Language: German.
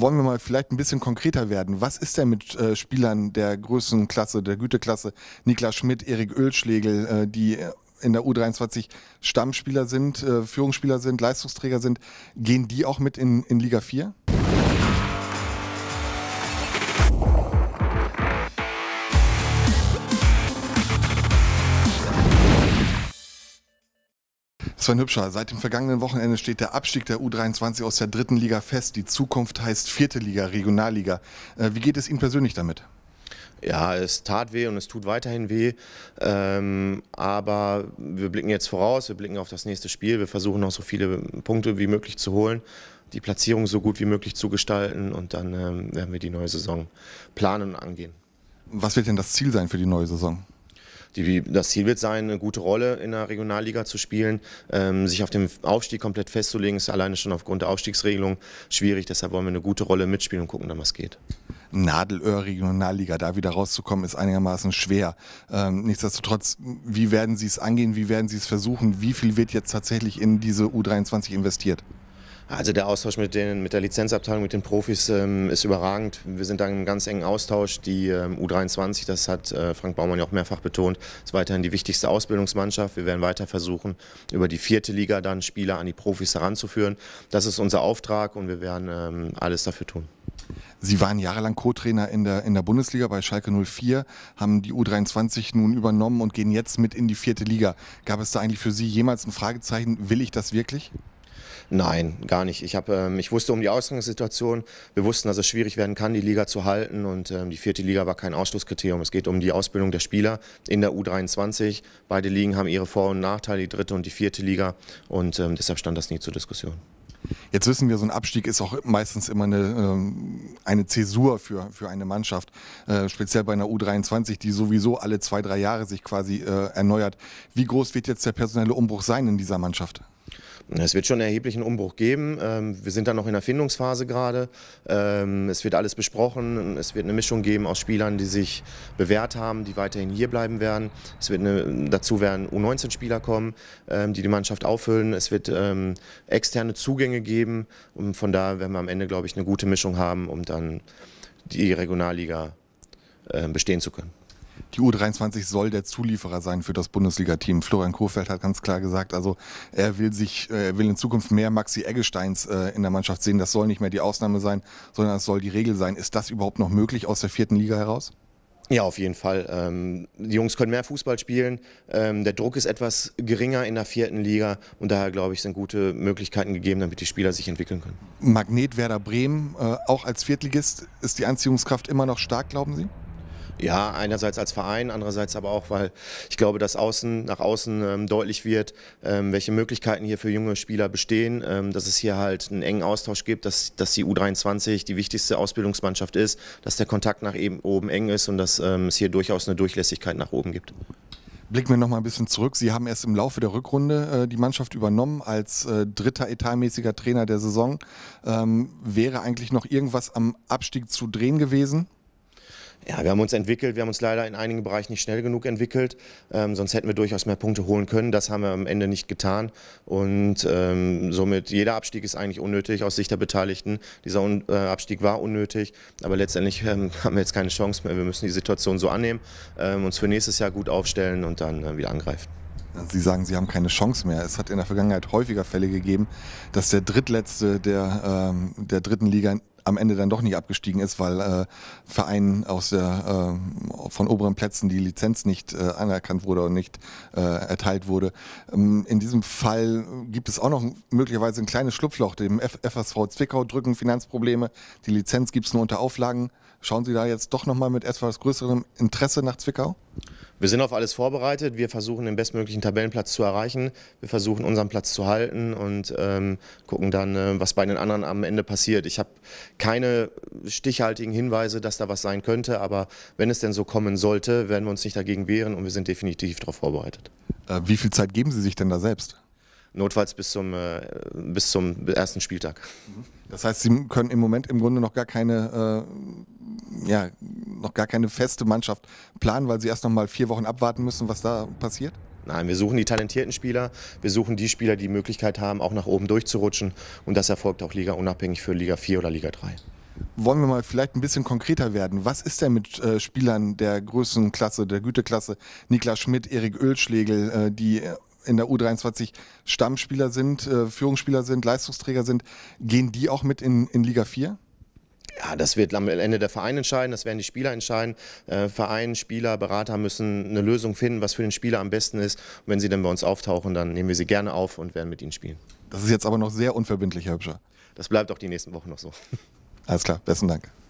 wollen wir mal vielleicht ein bisschen konkreter werden. Was ist denn mit äh, Spielern der Größenklasse, der Güteklasse, Niklas Schmidt, Erik Ölschlegel, äh, die in der U23 Stammspieler sind, äh, Führungsspieler sind, Leistungsträger sind, gehen die auch mit in, in Liga 4? Sven Hübscher, seit dem vergangenen Wochenende steht der Abstieg der U23 aus der dritten Liga fest. Die Zukunft heißt vierte Liga, Regionalliga. Äh, wie geht es Ihnen persönlich damit? Ja, es tat weh und es tut weiterhin weh. Ähm, aber wir blicken jetzt voraus, wir blicken auf das nächste Spiel. Wir versuchen noch so viele Punkte wie möglich zu holen, die Platzierung so gut wie möglich zu gestalten und dann ähm, werden wir die neue Saison planen und angehen. Was wird denn das Ziel sein für die neue Saison? die, das Ziel wird sein, eine gute Rolle in der Regionalliga zu spielen. Ähm, sich auf dem Aufstieg komplett festzulegen, ist alleine schon aufgrund der Aufstiegsregelung schwierig. Deshalb wollen wir eine gute Rolle mitspielen und gucken dann, was geht. Nadelöhr äh, Regionalliga, da wieder rauszukommen, ist einigermaßen schwer. Ähm, nichtsdestotrotz, wie werden Sie es angehen? Wie werden Sie es versuchen? Wie viel wird jetzt tatsächlich in diese U23 investiert? Also der Austausch mit, den, mit der Lizenzabteilung, mit den Profis ähm, ist überragend. Wir sind da im ganz engen Austausch. Die ähm, U23, das hat äh, Frank Baumann ja auch mehrfach betont, ist weiterhin die wichtigste Ausbildungsmannschaft. Wir werden weiter versuchen, über die vierte Liga dann Spieler an die Profis heranzuführen. Das ist unser Auftrag und wir werden ähm, alles dafür tun. Sie waren jahrelang Co-Trainer in der, in der Bundesliga bei Schalke 04, haben die U23 nun übernommen und gehen jetzt mit in die vierte Liga. Gab es da eigentlich für Sie jemals ein Fragezeichen, will ich das wirklich? Nein, gar nicht. Ich, hab, ähm, ich wusste um die Ausgangssituation. Wir wussten, dass es schwierig werden kann, die Liga zu halten. Und ähm, die vierte Liga war kein Ausschlusskriterium. Es geht um die Ausbildung der Spieler in der U23. Beide Ligen haben ihre Vor- und Nachteile, die dritte und die vierte Liga. Und ähm, deshalb stand das nie zur Diskussion. Jetzt wissen wir, so ein Abstieg ist auch meistens immer eine, ähm, eine Zäsur für, für eine Mannschaft, äh, speziell bei einer U23, die sowieso alle zwei, drei Jahre sich quasi äh, erneuert. Wie groß wird jetzt der personelle Umbruch sein in dieser Mannschaft? Es wird schon einen erheblichen Umbruch geben. Ähm, wir sind da noch in der Findungsphase gerade. Ähm, es wird alles besprochen. Es wird eine Mischung geben aus Spielern, die sich bewährt haben, die weiterhin hier bleiben werden. Es wird eine, dazu werden U19-Spieler kommen, ähm, die die Mannschaft auffüllen. Es wird externe Zugänge geben. Und von da werden wir am Ende, glaube ich, eine gute Mischung haben, um dann die Regionalliga äh, bestehen zu können die U23 soll der Zulieferer sein für das Bundesliga-Team. Florian Kohfeldt hat ganz klar gesagt, also er will sich, äh, er will in Zukunft mehr Maxi Eggesteins äh, in der Mannschaft sehen. Das soll nicht mehr die Ausnahme sein, sondern es soll die Regel sein. Ist das überhaupt noch möglich aus der vierten Liga heraus? Ja, auf jeden Fall. Ähm, die Jungs können mehr Fußball spielen. Ähm, der Druck ist etwas geringer in der vierten Liga und daher, glaube ich, sind gute Möglichkeiten gegeben, damit die Spieler sich entwickeln können. Magnet Werder Bremen, äh, auch als Viertligist, ist die Anziehungskraft immer noch stark, glauben Sie? Ja, einerseits als Verein, andererseits aber auch, weil ich glaube, dass außen, nach außen ähm, deutlich wird, ähm, welche Möglichkeiten hier für junge Spieler bestehen, ähm, dass es hier halt einen engen Austausch gibt, dass, dass die U23 die wichtigste Ausbildungsmannschaft ist, dass der Kontakt nach eben, oben eng ist und dass ähm, es hier durchaus eine Durchlässigkeit nach oben gibt. Blicken wir nochmal ein bisschen zurück. Sie haben erst im Laufe der Rückrunde äh, die Mannschaft übernommen als äh, dritter etatmäßiger Trainer der Saison. Ähm, wäre eigentlich noch irgendwas am Abstieg zu drehen gewesen? Ja, wir haben uns entwickelt. Wir haben uns leider in einigen Bereichen nicht schnell genug entwickelt. Ähm, sonst hätten wir durchaus mehr Punkte holen können. Das haben wir am Ende nicht getan. Und ähm, somit jeder Abstieg ist eigentlich unnötig aus Sicht der Beteiligten. Dieser Un äh, Abstieg war unnötig. Aber letztendlich ähm, haben wir jetzt keine Chance mehr. Wir müssen die Situation so annehmen, ähm, uns für nächstes Jahr gut aufstellen und dann äh, wieder angreifen. Also Sie sagen, Sie haben keine Chance mehr. Es hat in der Vergangenheit häufiger Fälle gegeben, dass der Drittletzte der, ähm, der dritten Liga am Ende dann doch nicht abgestiegen ist, weil äh, Verein aus der, äh, von oberen Plätzen die Lizenz nicht äh, anerkannt wurde und nicht äh, erteilt wurde. Ähm, in diesem Fall gibt es auch noch möglicherweise ein kleines Schlupfloch. Dem FSV Zwickau drücken Finanzprobleme. Die Lizenz gibt es nur unter Auflagen. Schauen Sie da jetzt doch nochmal mit etwas größerem Interesse nach Zwickau? Wir sind auf alles vorbereitet. Wir versuchen, den bestmöglichen Tabellenplatz zu erreichen. Wir versuchen, unseren Platz zu halten und ähm, gucken dann, äh, was bei den anderen am Ende passiert. Ich habe keine stichhaltigen Hinweise, dass da was sein könnte. Aber wenn es denn so kommen sollte, werden wir uns nicht dagegen wehren und wir sind definitiv darauf vorbereitet. Äh, wie viel Zeit geben Sie sich denn da selbst? notfalls bis zum, äh, bis zum ersten Spieltag. Mhm. Das heißt, Sie können im Moment im Grunde noch gar keine, äh, ja, noch gar keine feste Mannschaft planen, weil Sie erst noch mal vier Wochen abwarten müssen, was da passiert? Nein, wir suchen die talentierten Spieler, wir suchen die Spieler, die die Möglichkeit haben, auch nach oben durchzurutschen. Und das erfolgt auch Liga unabhängig für Liga 4 oder Liga 3 wollen wir mal vielleicht ein bisschen konkreter werden. Was ist denn mit äh, Spielern der Größenklasse, der Güteklasse, Niklas Schmidt, Erik Ölschlegel, äh, die in der U23 Stammspieler sind, äh, Führungsspieler sind, Leistungsträger sind, gehen die auch mit in, in Liga 4? Ja, das wird am Ende der Verein entscheiden, das werden die Spieler entscheiden. Äh, Verein, Spieler, Berater müssen eine Lösung finden, was für den Spieler am besten ist. Und wenn sie dann bei uns auftauchen, dann nehmen wir sie gerne auf und werden mit ihnen spielen. Das ist jetzt aber noch sehr unverbindlich, Herr Hübscher. Das bleibt auch die nächsten Wochen noch so. Alles klar, besten Dank.